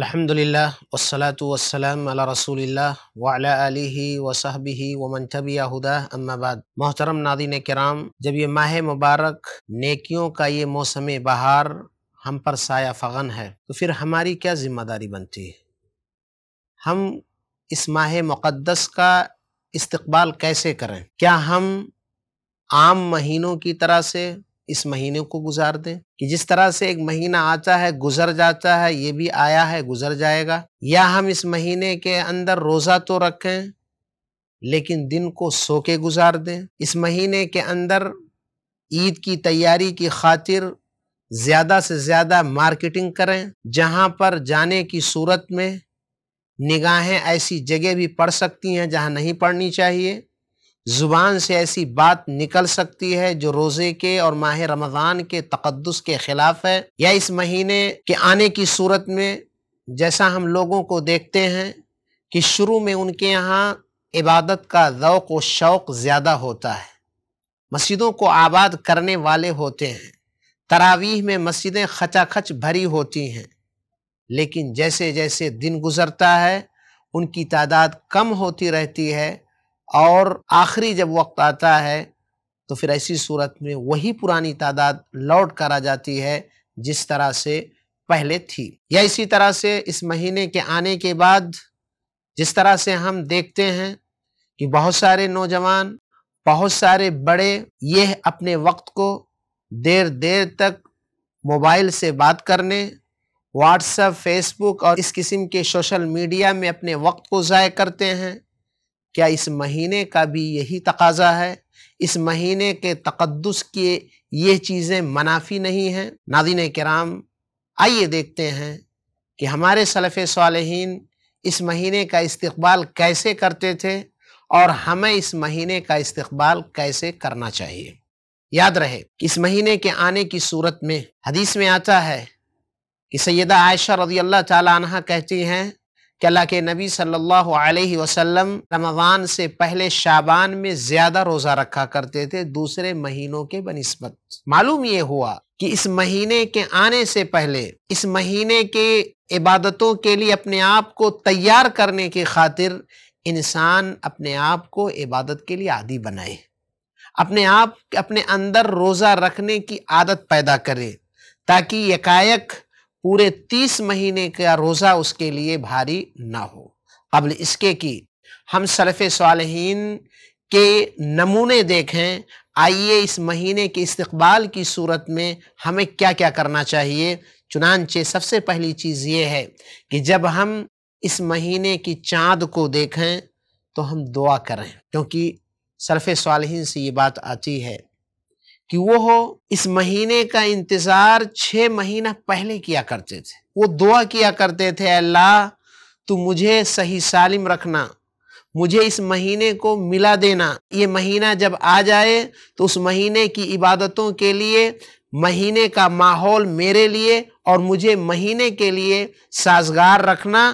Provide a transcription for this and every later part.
अल्हम्दुलिल्लाह वस्सलातु वस्सलाम अला रसूलिल्लाह व अला आलिहि व सहबिहि व मन तबिया हुदा अम्मा बाद मोहतरम नादिन कराम जब ये माह मुबारक नेकियों का ये मौसम बहार हम पर साया फ़गन है तो फिर हमारी क्या ज़िम्मेदारी बनती है हम इस माह मुक़दस का इस्तकबाल कैसे करें क्या हम आम महीनों की तरह से इस महीने को गुजार दें कि जिस तरह से एक महीना आता है गुजर जाता है ये भी आया है गुजर जाएगा या हम इस महीने के अंदर रोज़ा तो रखें लेकिन दिन को सो के गुजार दें इस महीने के अंदर ईद की तैयारी की खातिर ज़्यादा से ज़्यादा मार्केटिंग करें जहां पर जाने की सूरत में निगाहें ऐसी जगह भी पड़ सकती हैं जहां नहीं पड़नी चाहिए ज़ुबान से ऐसी बात निकल सकती है जो रोज़े के और माह रमज़ान के तकदस के ख़िलाफ़ है या इस महीने के आने की सूरत में जैसा हम लोगों को देखते हैं कि शुरू में उनके यहाँ इबादत का ذوق व शौक़ ज़्यादा होता है मस्जिदों को आबाद करने वाले होते हैं तरावीह में मस्जिदें खचाखच भरी होती हैं लेकिन जैसे जैसे दिन गुजरता है उनकी तादाद कम होती रहती है और आखिरी जब वक्त आता है तो फिर ऐसी सूरत में वही पुरानी तादाद लौट कर आ जाती है जिस तरह से पहले थी या इसी तरह से इस महीने के आने के बाद जिस तरह से हम देखते हैं कि बहुत सारे नौजवान बहुत सारे बड़े यह अपने वक्त को देर देर तक मोबाइल से बात करने व्हाट्सएप फेसबुक और इस किस्म के सोशल मीडिया में अपने वक्त को ज़ाय करते हैं क्या इस महीने का भी यही तकाजा है इस महीने के तकदस के ये चीज़ें मनाफी नहीं हैं नादिन कराम आइए देखते हैं कि हमारे सलफ़ साल इस महीने का इस्तबाल कैसे करते थे और हमें इस महीने का इस्तबाल कैसे करना चाहिए याद रहे इस महीने के आने की सूरत में हदीस में आता है कि सैदा आयशा रजी अल्लाह तह कहती हैं कि अल्लाह के नबी सल्लल्लाहु अलैहि वसल्लम रमज़ान से पहले शाबान में ज़्यादा रोज़ा रखा करते थे दूसरे महीनों के बनस्बत मालूम ये हुआ कि इस महीने के आने से पहले इस महीने के इबादतों के लिए अपने आप को तैयार करने की खातिर इंसान अपने आप को इबादत के लिए आदि बनाए अपने आप अपने अंदर रोज़ा रखने की आदत पैदा करे ताकि एकाएक पूरे तीस महीने का रोज़ा उसके लिए भारी ना हो कबल इसके कि हम सलफ़ सालहीन के नमूने देखें आइए इस महीने के इस्तबाल की सूरत में हमें क्या क्या करना चाहिए चुनानचे सबसे पहली चीज़ ये है कि जब हम इस महीने की चाँद को देखें तो हम दुआ करें क्योंकि सलफ़ सालहीन से ये बात आती है कि वो इस महीने का इंतज़ार छः महीना पहले किया करते थे वो दुआ किया करते थे अल्लाह तू मुझे सही सालिम रखना मुझे इस महीने को मिला देना ये महीना जब आ जाए तो उस महीने की इबादतों के लिए महीने का माहौल मेरे लिए और मुझे महीने के लिए साजगार रखना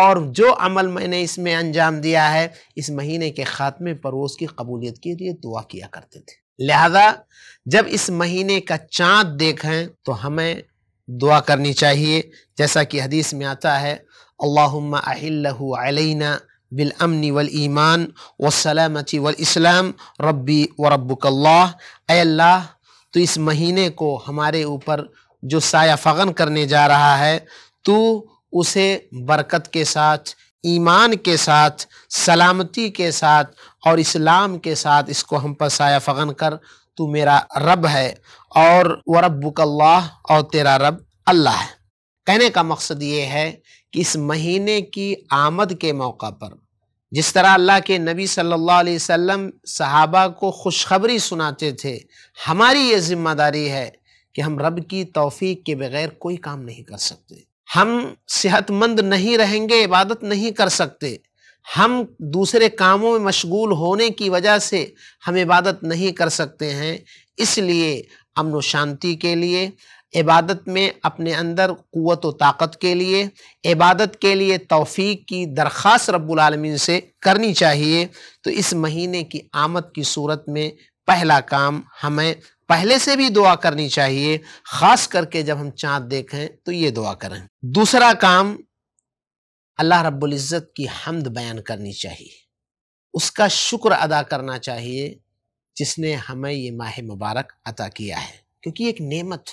और जो अमल मैंने इसमें अंजाम दिया है इस महीने के ख़ात्मे पर वो उसकी कबूलियत के लिए दुआ किया करते थे लिहाजा जब इस महीने का चाँद देखें तो हमें दुआ करनी चाहिए जैसा कि हदीस में आता है अल्लाहुम्मा अहिल्लहु अलैना बिल अमन वल ईमान व सलामती वल इस्लाम रब्बी व रब्बुकल्लाह अल्लाह तो इस महीने को हमारे ऊपर जो साया फ़गन करने जा रहा है तो उसे बरकत के साथ ईमान के साथ सलामती के साथ और इस्लाम के साथ इसको हम पर साया फ़गन कर तू मेरा रब है और व रब्बुकल्लाह और तेरा रब अल्लाह है कहने का मकसद ये है कि इस महीने की आमद के मौका पर जिस तरह अल्लाह के नबी सल्लल्लाहु अलैहि वसल्लम सहाबा को खुशखबरी सुनाते थे हमारी ये जिम्मेदारी है कि हम रब की तौफीक के बगैर कोई काम नहीं कर सकते हम सेहतमंद नहीं रहेंगे इबादत नहीं कर सकते हम दूसरे कामों में मशगूल होने की वजह से हम इबादत नहीं कर सकते हैं इसलिए अमन शांति के लिए इबादत में अपने अंदर क़वत व ताकत के लिए इबादत के लिए तोफ़ी की दरख्वास्त रब्बुलमीन से करनी चाहिए तो इस महीने की आमद की सूरत में पहला काम हमें पहले से भी दुआ करनी चाहिए ख़ास करके जब हम चाँद देखें तो ये दुआ करें दूसरा काम अल्लाह इज़्ज़त की हमद बयान करनी चाहिए उसका शुक्र अदा करना चाहिए जिसने हमें ये माह मुबारक अता किया है क्योंकि एक नेमत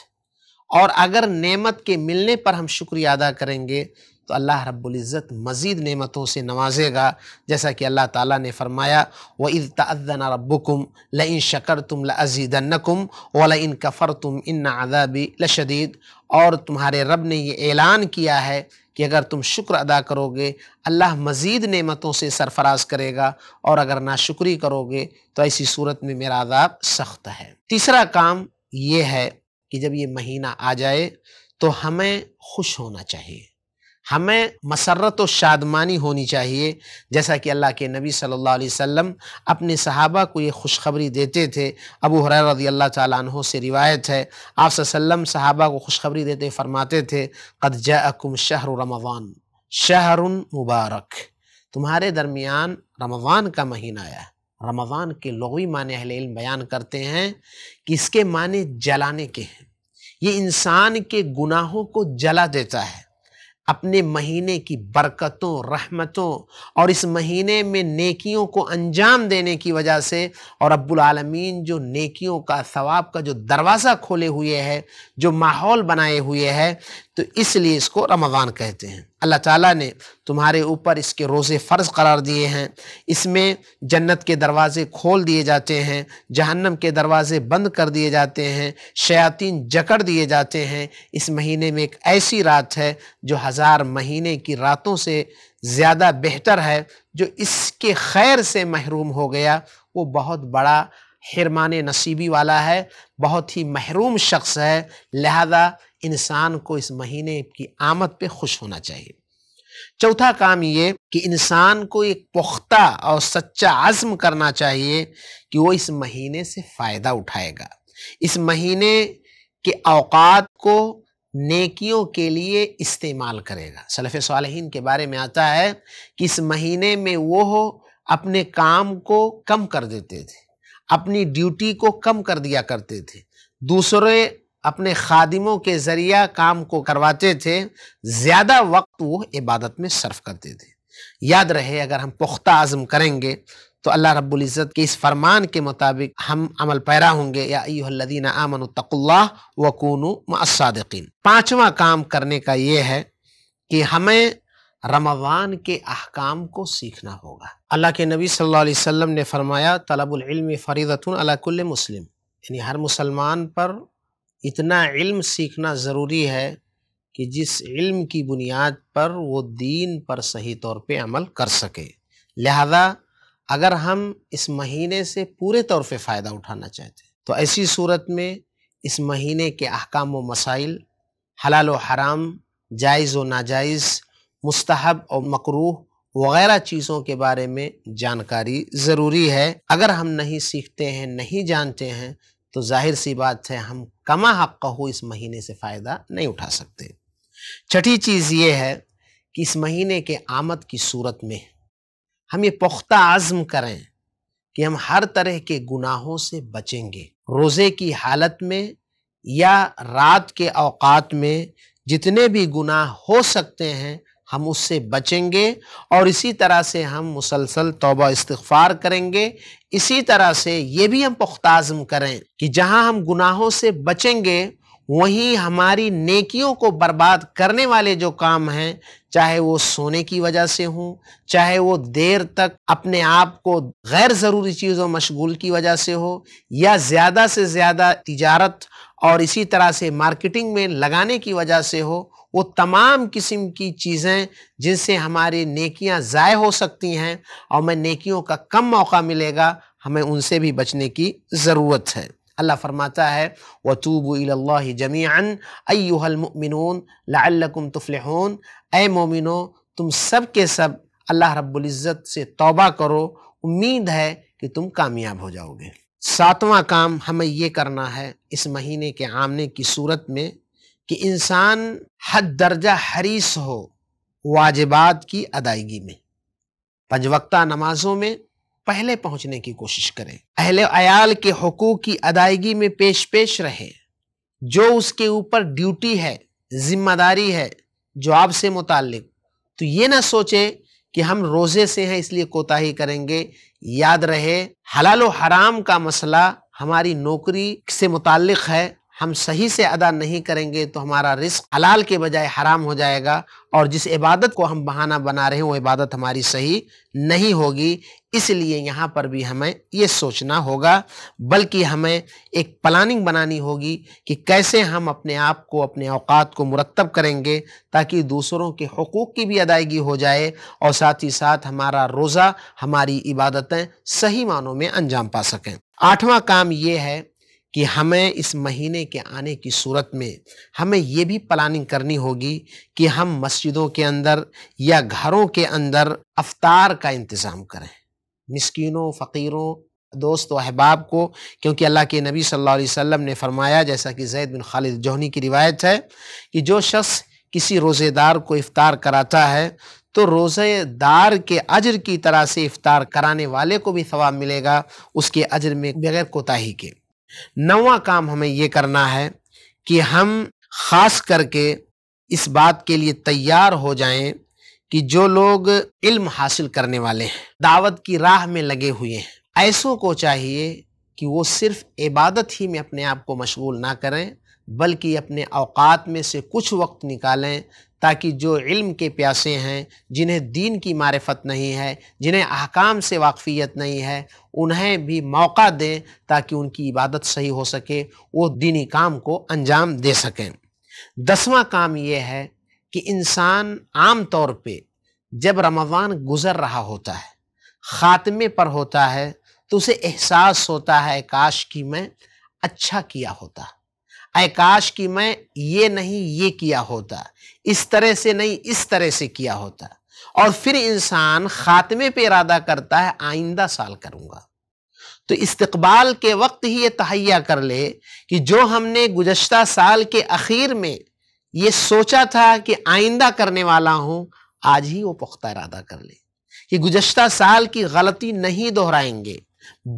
और अगर नेमत के मिलने पर हम शुक्रिया अदा करेंगे तो अल्लाह रब्ज़त मज़ीद नेमतों से नवाजेगा जैसा कि अल्लाह ताला ने फरमाया व इज़ तज़ना रबुकुम ल इन शकर तुम व लइन कफरतुम कफ़र तुम इन आदाबी लशदीद और तुम्हारे रब ने ये ऐलान किया है कि अगर तुम शुक्र अदा करोगे अल्लाह मज़ीद नेमतों से सरफराज करेगा और अगर नाशुक्री करोगे तो ऐसी सूरत में मेरा अदाब सख्त है तीसरा काम ये है कि जब ये महीना आ जाए तो हमें खुश होना चाहिए हमें मसरत व शादमानी होनी चाहिए जैसा कि अल्लाह के नबी सल्लल्लाहु अलैहि वसल्लम अपने सहाबा को ये खुशखबरी देते थे अबू हुरैरा रजी अल्लाह तहों से रिवायत है आप सल्लम सहाबा को खुशखबरी देते फरमाते थे कदजाकुम शहर रमवान शहर मुबारक तुम्हारे दरमियान रमवान का महीना आया रमवान के लगवी माने अहल इल्म बयान करते हैं कि इसके माने जलाने के हैं ये इंसान के गुनाहों को जला देता है अपने महीने की बरकतों रहमतों और इस महीने में नेकियों को अंजाम देने की वजह से और अब्बुल आलमीन जो नेकियों का सवाब का जो दरवाज़ा खोले हुए है जो माहौल बनाए हुए है तो इसलिए इसको रमज़ान कहते हैं अल्लाह ताला ने तुम्हारे ऊपर इसके रोज़े फ़र्ज करार दिए हैं इसमें जन्नत के दरवाज़े खोल दिए जाते हैं जहन्नम के दरवाज़े बंद कर दिए जाते हैं शयातीन जकड़ दिए जाते हैं इस महीने में एक ऐसी रात है जो हज़ार महीने की रातों से ज़्यादा बेहतर है जो इसके खैर से महरूम हो गया वो बहुत बड़ा हिरमान नसीबी वाला है बहुत ही महरूम शख्स है लिहाजा इंसान को इस महीने की आमद पे खुश होना चाहिए चौथा काम ये कि इंसान को एक पुख्ता और सच्चा आज़म करना चाहिए कि वो इस महीने से फ़ायदा उठाएगा इस महीने के अवकात को नेकियों के लिए इस्तेमाल करेगा सलफ़ सालहीन के बारे में आता है कि इस महीने में वो हो अपने काम को कम कर देते थे अपनी ड्यूटी को कम कर दिया करते थे दूसरे अपने खादिमों के ज़रिया काम को करवाते थे ज़्यादा वक्त वो इबादत में सर्फ करते थे याद रहे अगर हम पुख्ता आज़म करेंगे तो अल्लाह इज़्ज़त के इस फरमान के मुताबिक हम अमल पैरा होंगे यादीन आमन तकुल्ला वकून मसादकिन पाँचवा काम करने का ये है कि हमें रमज़ान के अहकाम को सीखना होगा अल्लाह के नबी सल्लल्लाहु अलैहि वसल्लम ने फरमाया फरीदतुन अला अलाकुल्ल मुस्लिम यानी हर मुसलमान पर इतना इल्म सीखना ज़रूरी है कि जिस इल्म की बुनियाद पर वो दीन पर सही तौर पे अमल कर सके लिहाजा अगर हम इस महीने से पूरे तौर पे फ़ायदा उठाना चाहते हैं तो ऐसी सूरत में इस महीने के अहकाम व मसाइल हलाल व हराम जायज़ व नाजायज़ मुस्तहब और मकरूह वगैरह चीज़ों के बारे में जानकारी ज़रूरी है अगर हम नहीं सीखते हैं नहीं जानते हैं तो जाहिर सी बात है हम कमा हक हो इस महीने से फ़ायदा नहीं उठा सकते छठी चीज़ ये है कि इस महीने के आमद की सूरत में हम ये पुख्ता आज़म करें कि हम हर तरह के गुनाहों से बचेंगे रोज़े की हालत में या रात के अवकात में जितने भी गुनाह हो सकते हैं हम उससे बचेंगे और इसी तरह से हम मुसलसल तोबा इस्तफ़ार करेंगे इसी तरह से ये भी हम पुख्ताज़म करें कि जहाँ हम गुनाहों से बचेंगे वहीं हमारी नेकियों को बर्बाद करने वाले जो काम हैं चाहे वो सोने की वजह से हों चाहे वो देर तक अपने आप को गैर ज़रूरी चीज़ों मशगूल की वजह से हो या ज़्यादा से ज़्यादा तिजारत और इसी तरह से मार्केटिंग में लगाने की वजह से हो वो तमाम किस्म की चीज़ें जिनसे हमारी नेकियां ज़ाय हो सकती हैं और मैं नेकियों का कम मौका मिलेगा हमें उनसे भी बचने की ज़रूरत है अल्लाह फरमाता है वतूबुल्ला जमीन अयुहलमिन लकुम तुफलहून ए मोमिनो तुम सब के सब अल्लाह रब्ज़त से तौबा करो उम्मीद है कि तुम कामयाब हो जाओगे सातवां काम हमें ये करना है इस महीने के आमने की सूरत में कि इंसान हद दर्जा हरीस हो वाजिबात की अदायगी में पंजवक्ता नमाजों में पहले पहुंचने की कोशिश करें अहले अयाल के हकूक़ की अदायगी में पेश पेश रहे जो उसके ऊपर ड्यूटी है जिम्मेदारी है जो आपसे मुतालिक तो ये ना सोचे कि हम रोज़े से हैं इसलिए कोताही करेंगे याद रहे हलाल हराम का मसला हमारी नौकरी से मुतालिक है हम सही से अदा नहीं करेंगे तो हमारा रिस्क हलाल के बजाय हराम हो जाएगा और जिस इबादत को हम बहाना बना रहे हैं वो इबादत हमारी सही नहीं होगी इसलिए यहाँ पर भी हमें ये सोचना होगा बल्कि हमें एक प्लानिंग बनानी होगी कि कैसे हम अपने आप को अपने अवकात को मुरतब करेंगे ताकि दूसरों के हकूक़ की भी अदायगी हो जाए और साथ ही साथ हमारा रोज़ा हमारी इबादतें सही मानों में अंजाम पा सकें आठवां काम ये है कि हमें इस महीने के आने की सूरत में हमें ये भी प्लानिंग करनी होगी कि हम मस्जिदों के अंदर या घरों के अंदर अफ्तार का इंतज़ाम करें मस्किनों फ़कीरों दोस्त व अहबाब को क्योंकि अल्लाह के नबी सल्लल्लाहु अलैहि वसल्लम ने फरमाया जैसा कि जैद बिन खालिद जोहनी की रिवायत है कि जो शख्स किसी रोज़ेदार को इफ़ार कराता है तो रोज़ेदार के अजर की तरह से इफ़ार कराने वाले को भी सवाब मिलेगा उसके अजर में बगैर कोताही के नवा काम हमें ये करना है कि हम ख़ास करके इस बात के लिए तैयार हो जाएं कि जो लोग इल्म हासिल करने वाले हैं दावत की राह में लगे हुए हैं ऐसों को चाहिए कि वो सिर्फ इबादत ही में अपने आप को मशगूल ना करें बल्कि अपने अवकात में से कुछ वक्त निकालें ताकि जो इल्म के प्यासे हैं जिन्हें दीन की मारफत नहीं है जिन्हें अहकाम से वाकफ़ियत नहीं है उन्हें भी मौका दें ताकि उनकी इबादत सही हो सके वो दीनी काम को अंजाम दे सकें दसवां काम ये है कि इंसान आम तौर पे जब रमज़ान गुज़र रहा होता है ख़ात्मे पर होता है तो उसे एहसास होता है काश कि मैं अच्छा किया होता अय काश कि मैं ये नहीं ये किया होता इस तरह से नहीं इस तरह से किया होता और फिर इंसान खात्मे पे इरादा करता है आइंदा साल करूँगा तो इस्तकबाल के वक्त ही ये तहैया कर ले कि जो हमने गुजशत साल के अखीर में ये सोचा था कि आइंदा करने वाला हूँ आज ही वो पुख्ता इरादा कर ले कि गुजशत साल की गलती नहीं दोहराएंगे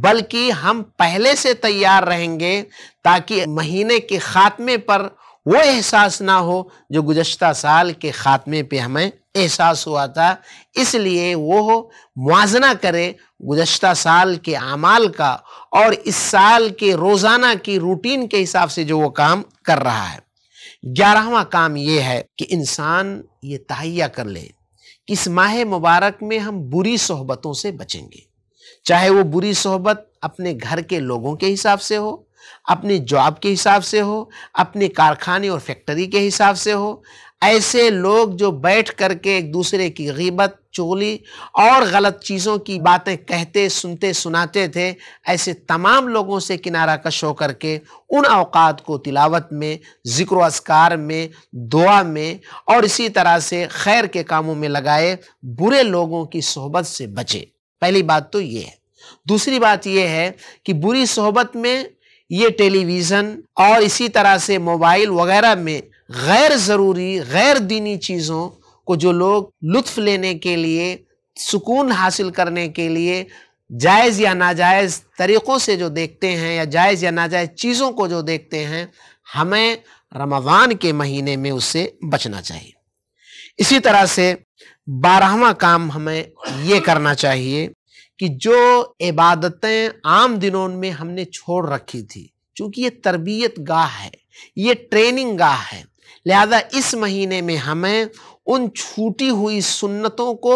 बल्कि हम पहले से तैयार रहेंगे ताकि महीने के ख़ात्मे पर वो एहसास ना हो जो गुजशत साल के ख़ात्मे पे हमें एहसास हुआ था इसलिए वो मुजना करे गुजशत साल के अमाल का और इस साल के रोज़ाना की रूटीन के हिसाब से जो वो काम कर रहा है ग्यारहवा काम ये है कि इंसान ये तहिया कर ले कि इस माह मुबारक में हम बुरी सोहबतों से बचेंगे चाहे वो बुरी सोहबत अपने घर के लोगों के हिसाब से हो अपनी जॉब के हिसाब से हो अपने कारखाने और फैक्ट्री के हिसाब से हो ऐसे लोग जो बैठ करके एक दूसरे की गीबत चोली और गलत चीज़ों की बातें कहते सुनते सुनाते थे ऐसे तमाम लोगों से किनारा कश होकर के उन अवकात को तिलावत में ज़िक्र असकार में दुआ में और इसी तरह से खैर के कामों में लगाए बुरे लोगों की सोहबत से बचे पहली बात तो ये है दूसरी बात यह है कि बुरी सोहबत में ये टेलीविज़न और इसी तरह से मोबाइल वगैरह में गैर ज़रूरी गैर दीनी चीज़ों को जो लोग लुत्फ लेने के लिए सुकून हासिल करने के लिए जायज़ या नाजायज़ तरीक़ों से जो देखते हैं या जायज़ या नाजायज़ चीज़ों को जो देखते हैं हमें रमज़ान के महीने में उससे बचना चाहिए इसी तरह से बारहवा काम हमें ये करना चाहिए कि जो इबादतें आम दिनों में हमने छोड़ रखी थी क्योंकि ये तरबियत गाह है ये ट्रेनिंग गाह है लिहाजा इस महीने में हमें उन छूटी हुई सुन्नतों को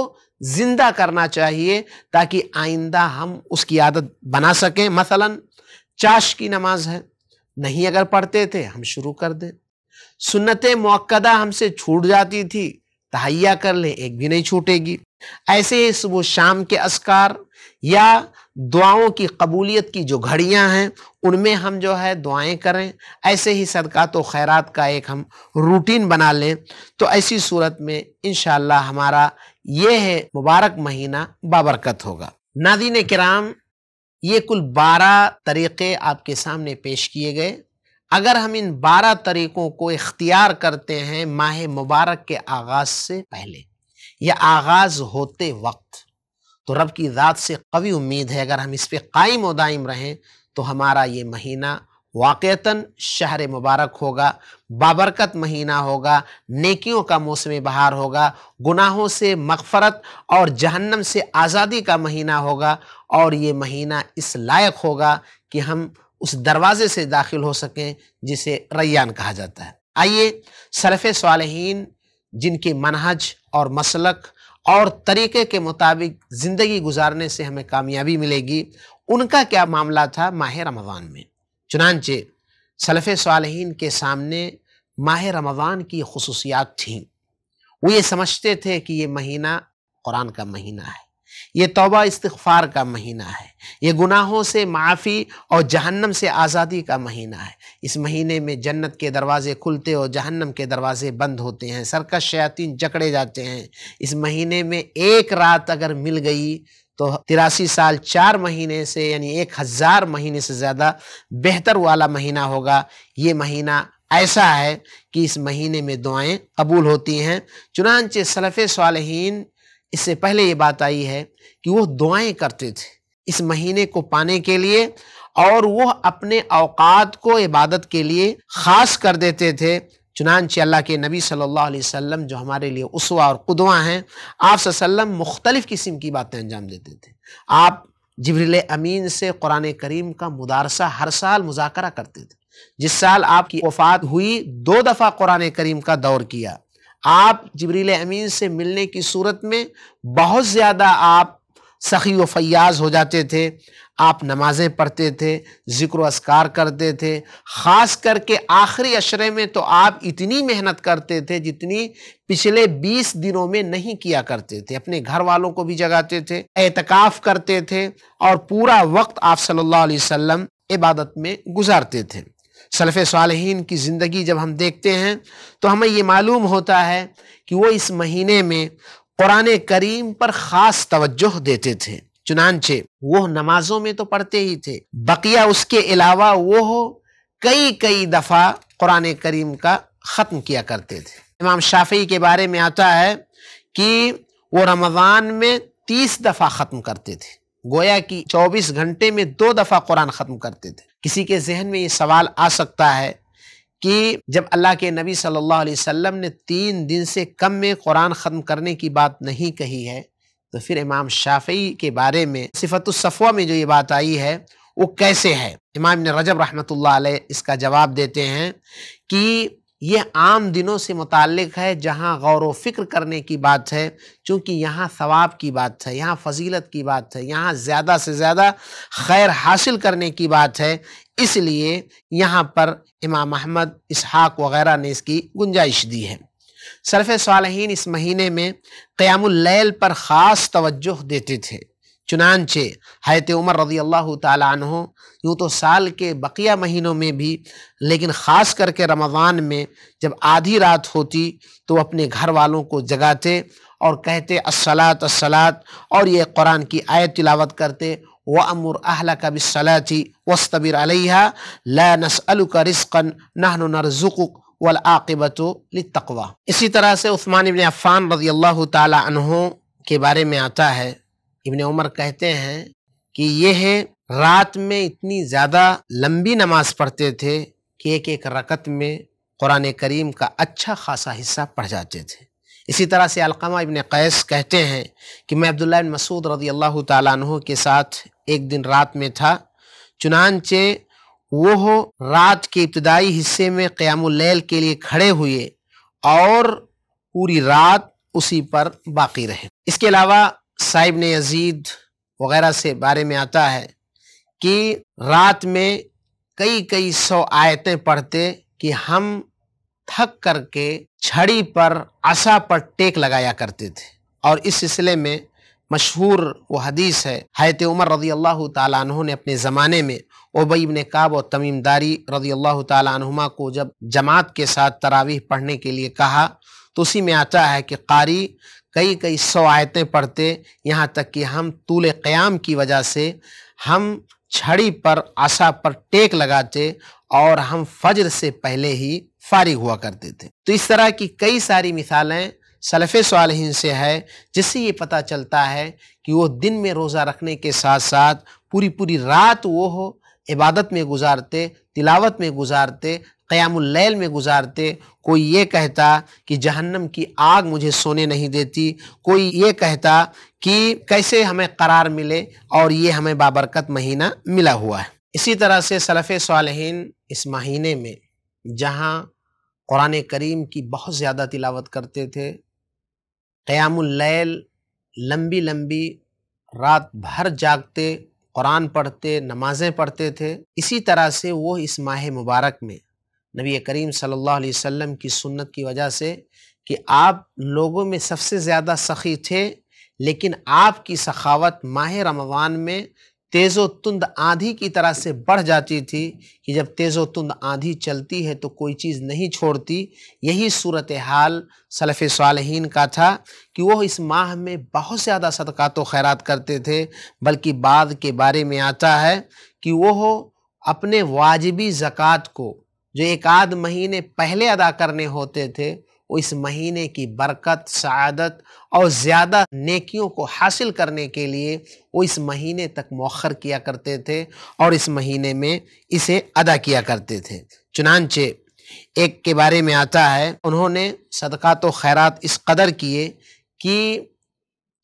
ज़िंदा करना चाहिए ताकि आइंदा हम उसकी आदत बना सकें मसलन चाश की नमाज है नहीं अगर पढ़ते थे हम शुरू कर दें सुन्नत मौक़दा हमसे छूट जाती थी तहैया कर ले एक भी नहीं छूटेगी ऐसे ही सुबह शाम के असकार या दुआओं की कबूलियत की जो घड़ियां हैं उनमें हम जो है दुआएं करें ऐसे ही सदक़ात तो खैरात का एक हम रूटीन बना लें तो ऐसी सूरत में इन हमारा ये है मुबारक महीना बाबरकत होगा नादिन कराम ये कुल बारह तरीक़े आपके सामने पेश किए गए अगर हम इन बारह तरीकों को इख्तियार करते हैं माह मुबारक के आगाज से पहले या आगाज होते वक्त तो रब की ज़ात से कवी उम्मीद है अगर हम इस पर कायम और दायम रहें तो हमारा ये महीना वाक़ता शहर मुबारक होगा बाबरकत महीना होगा नेकियों का मौसम बहार होगा गुनाहों से मगफरत और जहन्नम से आज़ादी का महीना होगा और ये महीना इस लायक होगा कि हम उस दरवाजे से दाखिल हो सकें जिसे रैयान कहा जाता है आइए सरफे सालहीन जिनके मनहज और मसलक और तरीक़े के मुताबिक ज़िंदगी गुजारने से हमें कामयाबी मिलेगी उनका क्या मामला था माह रमज़ान में चुनानचे सलफ़ सालहीन के सामने माह रमज़ान की खसूसियात थीं वो ये समझते थे कि ये महीना कुरान का महीना है ये तोबा इस्तफ़ार का महीना है ये गुनाहों से माफ़ी और जहन्नम से आज़ादी का महीना है इस महीने में जन्नत के दरवाज़े खुलते और जहन्नम के दरवाज़े बंद होते हैं सरकस शयातीन जकड़े जाते हैं इस महीने में एक रात अगर मिल गई तो तिरासी साल चार महीने से यानी एक हज़ार महीने से ज़्यादा बेहतर वाला महीना होगा ये महीना ऐसा है कि इस महीने में दुआएं कबूल होती हैं चुनानचे सलफ़ सालहीन इससे पहले ये बात आई है कि वो दुआएं करते थे इस महीने को पाने के लिए और वह अपने अवकात को इबादत के लिए ख़ास कर देते थे चुनानचे अल्लाह के नबी सल्लल्लाहु अलैहि वसल्लम जो हमारे लिए उसवा और कुदवा हैं आप मुख्तलिफ़ किस्म की बातें अंजाम देते थे आप जबरील अमीन से कुरान करीम का मुदारसा हर साल मुजाकरा करते थे जिस साल आपकी वफात हुई दो दफ़ा कुरान करीम का दौर किया आप जबरील अमीन से मिलने की सूरत में बहुत ज़्यादा आप सखी व फयाज हो जाते थे आप नमाज़ें पढ़ते थे ज़िक्र असकार करते थे ख़ास करके आखिरी अशरे में तो आप इतनी मेहनत करते थे जितनी पिछले बीस दिनों में नहीं किया करते थे अपने घर वालों को भी जगाते थे एहतकाफ़ करते थे और पूरा वक्त आप सल्लल्लाहु अलैहि वसल्लम इबादत में गुजारते थे सलफ़ सालहीन की ज़िंदगी जब हम देखते हैं तो हमें ये मालूम होता है कि वो इस महीने में क़ुरान करीम पर ख़ास तवज्जो देते थे चुनानचे वो नमाजों में तो पढ़ते ही थे बकिया उसके अलावा वो कई कई दफ़ा क़ुरान करीम का ख़त्म किया करते थे इमाम शाफी के बारे में आता है कि वो रमज़ान में तीस दफ़ा ख़त्म करते थे गोया कि चौबीस घंटे में दो दफ़ा कुरान ख़त्म करते थे किसी के जहन में ये सवाल आ सकता है कि जब अल्लाह के नबी सल्लल्लाहु अलैहि वसल्लम ने तीन दिन से कम में कुरान ख़त्म करने की बात नहीं कही है तो फिर इमाम शाफी के बारे में सिफतुसफ़वा में जो ये बात आई है वो कैसे है इमाम ने रजब रहमत इसका जवाब देते हैं कि ये आम दिनों से मुतक है जहाँ गौर व फिक्र करने की बात है क्योंकि यहाँ सवाब की बात है यहाँ फजीलत की बात है यहाँ ज़्यादा से ज़्यादा खैर हासिल करने की बात है इसलिए यहाँ पर इमाम अहमद इसहाक वगैरह ने इसकी गुंजाइश दी है सरफ़ सालहीन इस महीने में क़यामुल्लैल पर ख़ास तवज्जो देते थे चुनानचे हैत उमर रज़ी अल्लाह तु यूँ तो साल के बकिया महीनों में भी लेकिन ख़ास करके रमज़ान में जब आधी रात होती तो अपने घर वालों को जगाते और कहते असलात असलात और ये कुरान की आयत तिलावत करते व अमर अहल का बिसलाती वस्तबिर अलैहा ला नसअल का रिस्कन नहन नरजुक वल आकबत तकवा इसी तरह से उस्मान इबन अफ़ान रजी अल्लाह तहों के बारे में आता है इबन उमर कहते हैं कि यह रात में इतनी ज़्यादा लंबी नमाज पढ़ते थे कि एक एक रकत में कुरान करीम का अच्छा खासा हिस्सा पढ़ जाते थे इसी तरह से अलकमा इब्ने कैस कहते हैं कि मैं अब्दुल्ला मसूद रदी अल्लाह तु के साथ एक दिन रात में था चुनानचे वो रात के इब्तदाई हिस्से में क़्यामल के लिए खड़े हुए और पूरी रात उसी पर बाकी रहे इसके अलावा साहिब ने यजीद वगैरह से बारे में आता है कि रात में कई कई सौ आयतें पढ़ते कि हम थक करके छड़ी पर आशा पर टेक लगाया करते थे और इस सिलसिले में मशहूर वो हदीस है हैत उमर रजी अल्लाह तु ने अपने ज़माने में ओबईब ने काब और तमीमदारी रजी अल्लाह तुमा को जब जमात के साथ तरावीह पढ़ने के लिए कहा तो उसी में आता है कि कारी कई कई सौ आयतें पढ़ते यहाँ तक कि हम तूल क़याम की वजह से हम छड़ी पर आशा पर टेक लगाते और हम फज्र से पहले ही फारिग हुआ करते थे तो इस तरह की कई सारी मिसालें सलफ़ साल से है जिससे ये पता चलता है कि वो दिन में रोज़ा रखने के साथ साथ पूरी पूरी रात वो हो इबादत में गुजारते तिलावत में गुजारते क़यामुल्लैल में गुजारते कोई ये कहता कि जहन्नम की आग मुझे सोने नहीं देती कोई ये कहता कि कैसे हमें करार मिले और ये हमें बाबरकत महीना मिला हुआ है इसी तरह से सलफ़ सालहीन इस महीने में जहाँ क़ुरान करीम की बहुत ज़्यादा तिलावत करते थे क़यामुल्लैल लंबी लंबी रात भर जागते कुरान पढ़ते नमाज़ें पढ़ते थे इसी तरह से वो इस माह मुबारक में नबी करीम सल्लल्लाहु अलैहि वसल्लम की सुन्नत की वजह से कि आप लोगों में सबसे ज़्यादा सखी थे लेकिन आपकी सखावत माह रमवान में तेज़ो तुंद आंधी की तरह से बढ़ जाती थी कि जब तेज़ो तुंद आंधी चलती है तो कोई चीज़ नहीं छोड़ती यही सूरत हाल सलफ़ सालहीन का था कि वह इस माह में बहुत ज़्यादा सदक़ात ख़ैरत करते थे बल्कि बाद के बारे में आता है कि वह अपने वाजिबी ज़क़़त को जो एक आध महीने पहले अदा करने होते थे वो इस महीने की बरकत शादत और ज़्यादा नेकियों को हासिल करने के लिए वो इस महीने तक मौखर किया करते थे और इस महीने में इसे अदा किया करते थे चुनानचे एक के बारे में आता है उन्होंने सदक़ात तो खैरात इस कदर किए कि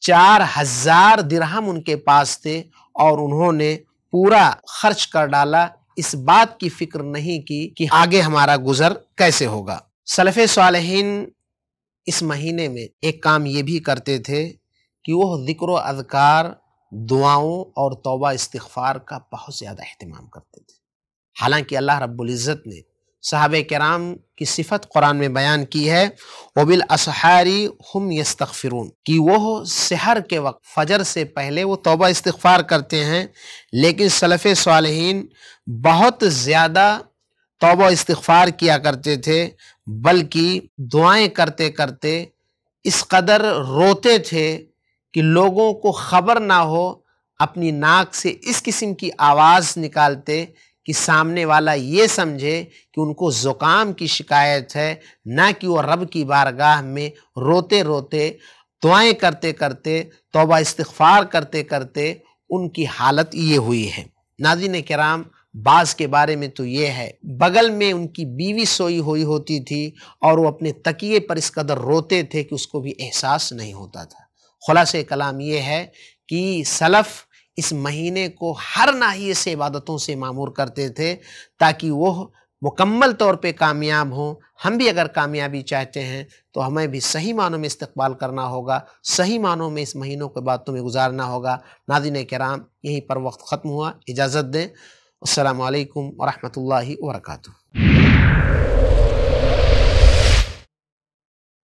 चार हज़ार दिरहम उनके पास थे और उन्होंने पूरा खर्च कर डाला इस बात की फिक्र नहीं की कि आगे हमारा गुजर कैसे होगा सलफ़ सालहीन इस महीने में एक काम ये भी करते थे कि वह ज़िक्र अदकार दुआओं और तोबा इस्तफ़ार का बहुत ज़्यादा अहतमाम करते थे हालांकि अल्लाह रब्बुल इज़्ज़त ने साहब कराम की सिफत कुरान में बयान की है ओबिल असहारी हम यस्तफिर कि वह शहर के वक्त फजर से पहले वो तोबा इस्तफ़ार करते हैं लेकिन सलफ़ साल बहुत ज़्यादा तोबा इस्तफ़ार किया करते थे बल्कि दुआएं करते करते इस कदर रोते थे कि लोगों को ख़बर ना हो अपनी नाक से इस किस्म की आवाज़ निकालते कि सामने वाला ये समझे कि उनको ज़ुकाम की शिकायत है ना कि वो रब की बारगाह में रोते रोते दुआएं करते करते तोबा इस्तफ़ार करते करते उनकी हालत ये हुई है नाजिन कराम बाज के बारे में तो ये है बगल में उनकी बीवी सोई हुई होती थी और वो अपने तकिए पर इस कदर रोते थे कि उसको भी एहसास नहीं होता था खुलासे कलाम ये है कि सलफ़ इस महीने को हर नाहिए से इबादतों से मामूर करते थे ताकि वह मुकम्मल तौर पे कामयाब हों हम भी अगर कामयाबी चाहते हैं तो हमें भी सही मानों में इस्तकबाल करना होगा सही मानों में इस महीनों के बातों में गुजारना होगा नादिन कराम यहीं पर वक्त ख़त्म हुआ इजाज़त दें असलकम वरहमल वर्का